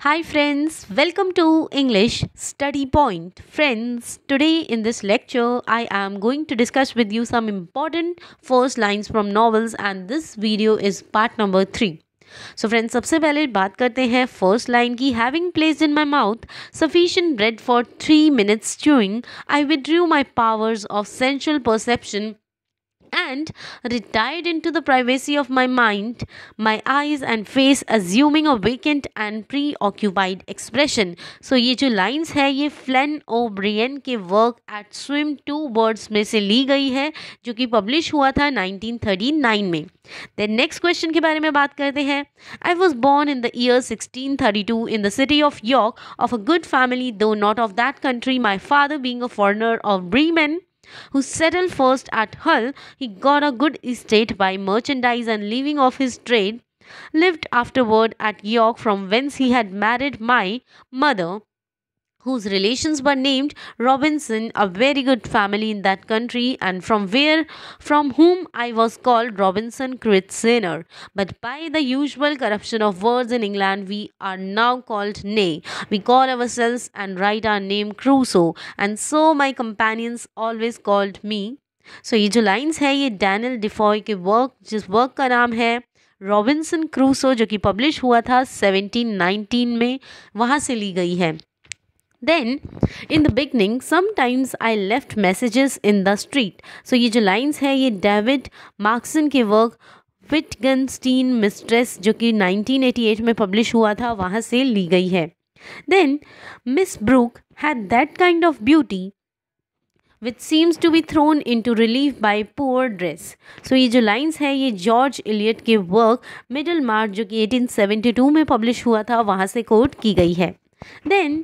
Hi friends, welcome to English Study Point. Friends, today in this lecture, I am going to discuss with you some important first lines from novels and this video is part number 3. So friends, सबसे पहले बात करते हैं first line की having placed in my mouth sufficient bread for 3 minutes chewing, I withdrew my powers of sensual perception and retired into the privacy of my mind, my eyes and face assuming a vacant and preoccupied expression. So, these lines Flann O'Brien O'Brien's work at Swim Two Birds, which was published in 1939. Mein. Then, next question ke mein baat karte hai. I was born in the year 1632 in the city of York of a good family, though not of that country, my father being a foreigner of Bremen who settled first at Hull. He got a good estate by merchandise and living off his trade. Lived afterward at York, from whence he had married my mother, whose relations were named Robinson, a very good family in that country, and from where, from whom I was called Robinson Crusader. But by the usual corruption of words in England, we are now called Ney. We call ourselves and write our name Crusoe, and so my companions always called me. so, ये जो lines है Daniel Defoe के work, जिस work का नाम है Robinson Crusoe जो कि पब्लिश हुआ था 1719 में वहाँ से ली गई है then in the beginning sometimes I left messages in the street so ये जो लाइन्स है ये डेविड मार्क्सन के वर्क विटगनस्टीन मिस्ट्रेस जो कि 1988 में पब्लिश हुआ था वहाँ से ली गई है then Miss Brooke had that kind of beauty which seems to be thrown into relief by poor dress so ये जो लाइन्स है ये जॉर्ज इलियट के वर्क मिडल मार्च जो कि 1872 में पब्लिश हुआ था वहाँ से कोट की गई है then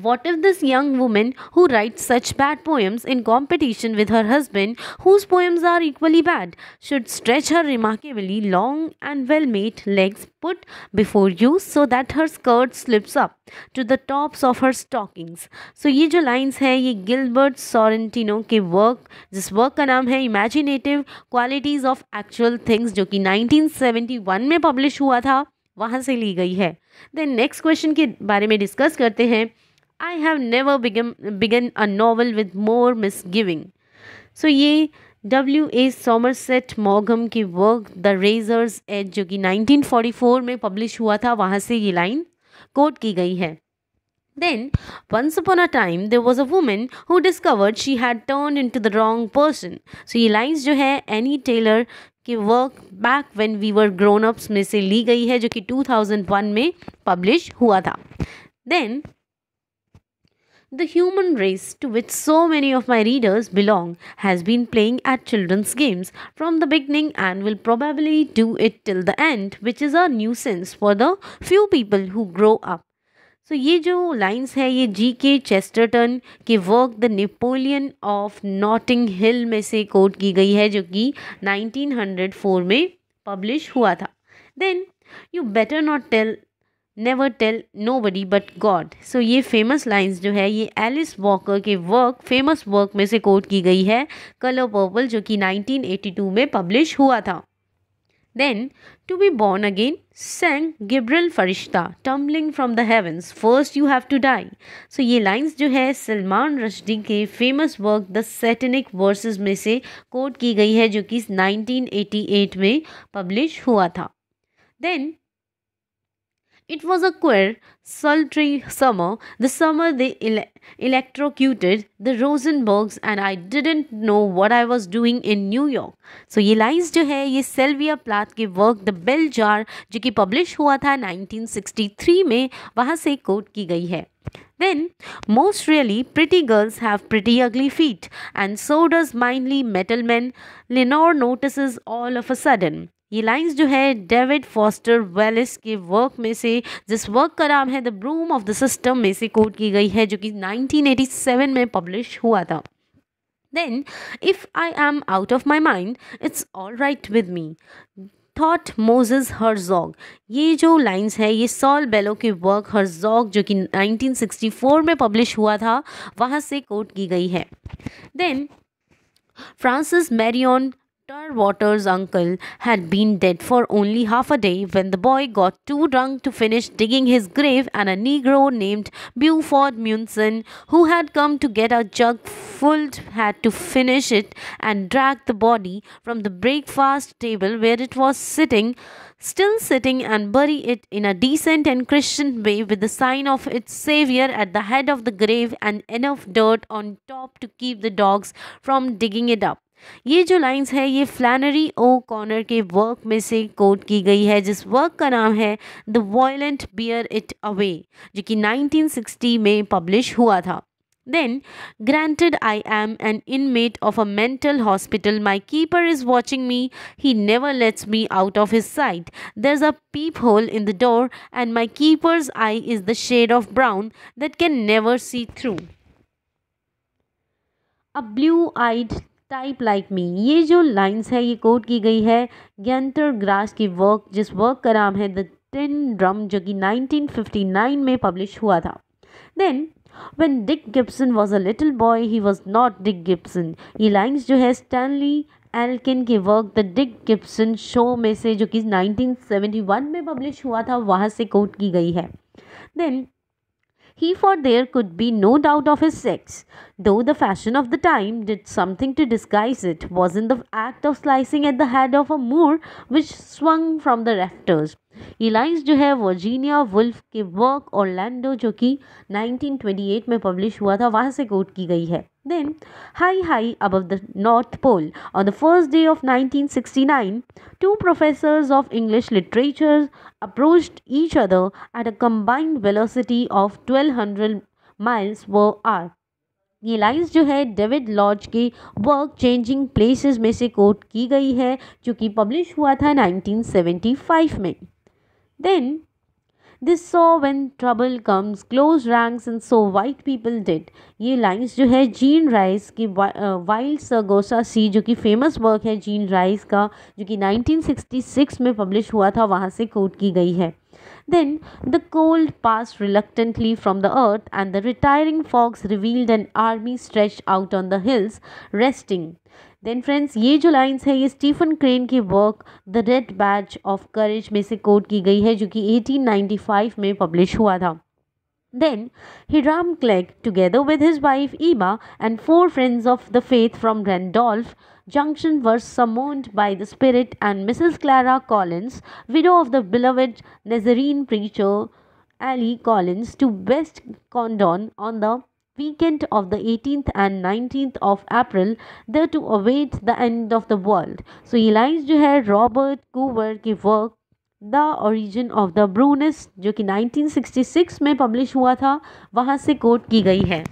What if this young woman who writes such bad poems in competition with her husband, whose poems are equally bad, should stretch her remarkably long and well made legs put before you so that her skirt slips up to the tops of her stockings. So ये जो lines हैं Gilbert Gilbert सॉरेंटिनो के work जिस work का नाम है imaginative qualities of actual things जो कि 1971 में publish हुआ था वहाँ से ली गई है देन नेक्स्ट क्वेश्चन के बारे में डिस्कस करते हैं I have never begun a novel with more misgiving so ये डब्ल्यू ए सेट मोगम की वर्क द रेजर्स एज जो कि 1944 में पब्लिश हुआ था वहाँ से ये लाइन कोट की गई है then once upon a time there was a woman who discovered she had turned into the wrong person so ये लाइन्स जो है एनी टेलर के work back when we were grownups में से ली गई है जो कि टू थाउजेंड वन में पब्लिश हुआ था then The human race to which so many of my readers belong has been playing at children's games from the beginning and will probably do it till the end, which is a nuisance for the few people who grow up. so, ये जो lines है ये G.K. Chesterton Chesterton के work the Napoleon of Notting Hill में से quote की गई है जो कि 1904 में publish हुआ था Then you better not tell. Never tell nobody but God so ये फेमस लाइन्स जो है ये एलिस वॉकर के वर्क फेमस वर्क में से कोट की गई है कलर पर्पल जो कि 1982 में पब्लिश हुआ था then to be born again sang Gibreel Farishta tumbling from the heavens first you have to die so ये लाइन्स जो है सलमान रशदी के famous work the Satanic Verses में से कोट की गई है जो कि 1988 में पब्लिश हुआ था then It was a queer, sultry summer, the summer they ele electrocuted the Rosenbergs and I didn't know what I was doing in New York. So ये लाइन्स जो है ये Sylvia Plath work, *The Bell Jar*, जो कि publish हुआ 1963 में वहाँ से कोट की Then, most really, pretty girls have pretty ugly feet, and so does mindly metal men. Lenore notices all of a sudden. ये लाइंस जो है डेविड फॉस्टर वेलिस के वर्क में से जिस वर्क का नाम है the broom of the system में से कोट की गई है जो कि 1987 में पब्लिश हुआ था then if I am out of my mind it's all right with me thought Moses Herzog ये जो लाइंस है ये सॉल बेलो के वर्क हर्जॉग जो कि 1964 में पब्लिश हुआ था वहाँ से कोट की गई है then Francis Marion Tarwater's uncle had been dead for only half a day when the boy got too drunk to finish digging his grave and a negro named Buford Munson who had come to get a jug filled had to finish it and drag the body from the breakfast table where it was sitting still sitting and bury it in a decent and Christian way with the sign of its savior at the head of the grave and enough dirt on top to keep the dogs from digging it up. ये जो lines है ये फ्लैनरी ओ corner के work में से coat की गई है जिस वर्क का नाम है the violent bear it away जो कि 1960 में पब्लिश हुआ था then granted I am an inmate of a mental hospital my keeper is watching me he never lets me out of his sight there's a peephole in the door and my keeper's eye is the shade of brown that can never see through a blue eyed type like me ये जो lines है ये quote की गई है Gunter Grass की work जिस work का नाम है द टिन ड्रम जो कि 1959 में पब्लिश हुआ था then when Dick Gibson was a little boy he was not Dick Gibson ये लाइन्स जो है स्टैनली एल्किन के work the Dick Gibson show में से जो कि 1971 में पब्लिश हुआ था वहाँ से कोट की गई है then he for there could be no doubt of his sex. Though the fashion of the time did something to disguise it, was in the act of slicing at the head of a Moor which swung from the rafters. इलाइंस जो है Virginia Woolf के work Orlando जो कि 1928 में publish हुआ था वहाँ से quote की गई है Then, high high above the North Pole, on the first day of 1969, two professors of English literature approached each other at a combined velocity of 1200 miles per hour. ये लाइन्स जो है डेविड लॉज के work changing places में से coat की गई है जो कि पब्लिश हुआ था 1975 में then this so when trouble comes close ranks and so white people did. ये लाइन्स जो है जीन राइस की वाइल्ड सरगोसा सी जो कि फेमस वर्क है जीन राइस का जो कि 1966 में पब्लिश हुआ था वहाँ से कोट की गई है Then the cold passed reluctantly from the earth, and the retiring fogs revealed an army stretched out on the hills, resting. Then friends ये जो लाइन्स है ये स्टीफन क्रेन की work the red badge of courage में से coat की गई है जो कि 1895 में पब्लिश हुआ था then he Ram Clegg together with his wife Emma and four friends of the faith from Randolph Junction were summoned by the spirit and Mrs Clara Collins widow of the beloved Nazarene preacher Eli Collins to West Condon on the weekend of the 18th and 19th of April the two await the end of the world so ये lines जो है Robert Coover के work the origin of the Brunists जो कि 1966 में publish हुआ था वहाँ से कोट की गई है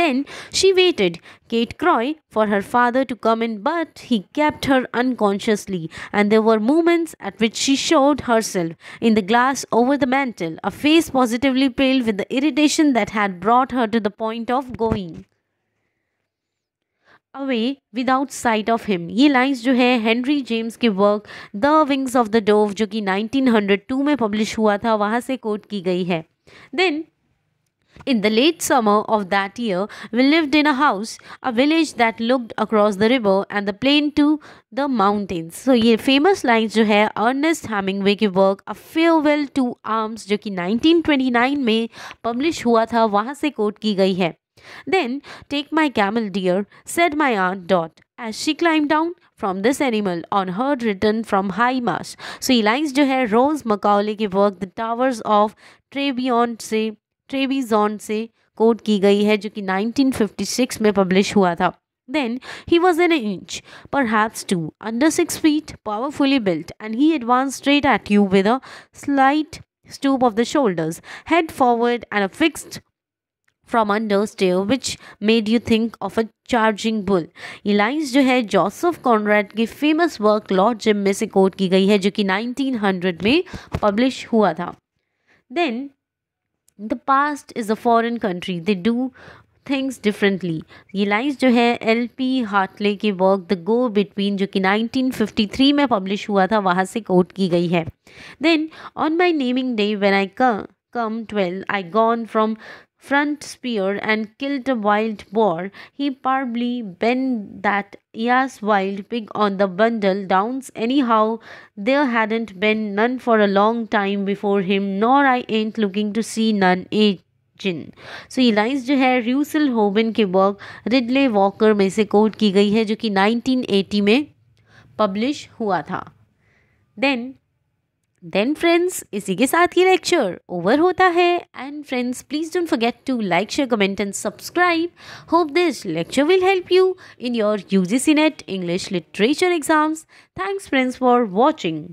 Then she waited, Kate Croy, for her father to come in, but he kept her unconsciously, and there were moments at which she showed herself in the glass over the mantel, a face positively pale with the irritation that had brought her to the point of going. away without sight of him. ये lines, जो है Henry James के work The Wings of the Dove जो कि 1902 में publish हुआ था वहाँ से quote की गई है Then in the late summer of that year, we lived in a house, a village that looked across the river and the plain to the mountains. So ये famous lines जो है Ernest Hemingway के work A Farewell to Arms जो कि 1929 में publish हुआ था वहाँ से quote की गई है Then, take my camel, dear, said my aunt Dot, as she climbed down from this animal on her return from high mass. So ये lines जो है Rose Macaulay के work The Towers of Trebion से ट्रेविजॉन से coat की गई है जो कि 1956 में पब्लिश हुआ था then he was an inch perhaps two under six feet powerfully built and he advance straight at you with a slight stoop of the shoulders head forward and a fixed from under stare which made you think of a charging bull ये lines जो है Joseph कॉन्ड के famous work Lord Jim में से coat की गई है जो कि नाइनटीन हंड्रेड में पब्लिश हुआ था then the past is a foreign country they do things differently ये लाइन्स जो है एल पी हाटले के वर्क द गो बिटवीन जो कि 1953 में पब्लिश हुआ था वहाँ से कोट की गई है then on my naming day when I come come twelve I gone from front spear and killed a wild boar, he probably bent that yes wild pig on the bundle downs anyhow there hadn't been none for a long time before him nor I ain't looking to see none eight जिन so lies. जो है र्यूसल होबन के work Ridley walker में से coat की गई है जो कि 1980 में पब्लिश हुआ था देन देन फ्रेंड्स इसी के साथ ये लेक्चर ओवर होता है and friends please don't forget to like share comment and subscribe hope this lecture will help you in your UGC NET English literature exams thanks friends for watching